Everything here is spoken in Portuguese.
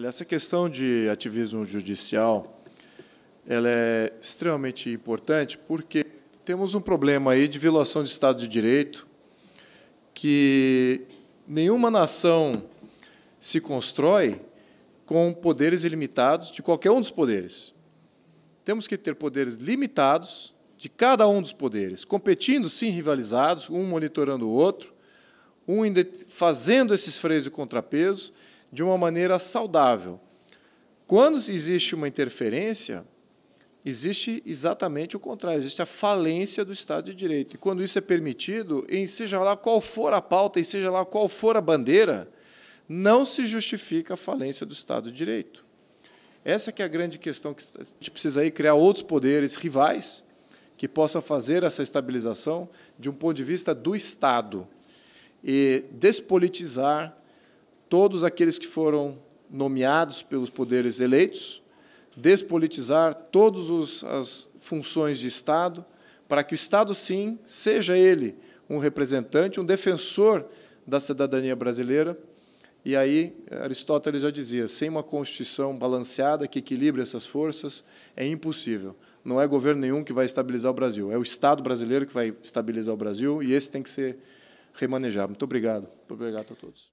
Olha, essa questão de ativismo judicial ela é extremamente importante porque temos um problema aí de violação de Estado de Direito que nenhuma nação se constrói com poderes ilimitados de qualquer um dos poderes. Temos que ter poderes limitados de cada um dos poderes, competindo, sim, rivalizados, um monitorando o outro, um fazendo esses freios e contrapesos, de uma maneira saudável. Quando existe uma interferência, existe exatamente o contrário, existe a falência do Estado de Direito. E quando isso é permitido, em seja lá qual for a pauta, em seja lá qual for a bandeira, não se justifica a falência do Estado de Direito. Essa que é a grande questão que a gente precisa aí criar outros poderes rivais que possam fazer essa estabilização de um ponto de vista do Estado e despolitizar todos aqueles que foram nomeados pelos poderes eleitos, despolitizar todas as funções de Estado, para que o Estado, sim, seja ele um representante, um defensor da cidadania brasileira. E aí, Aristóteles já dizia: sem uma Constituição balanceada que equilibre essas forças, é impossível. Não é governo nenhum que vai estabilizar o Brasil, é o Estado brasileiro que vai estabilizar o Brasil, e esse tem que ser remanejado. Muito obrigado. Muito obrigado a todos.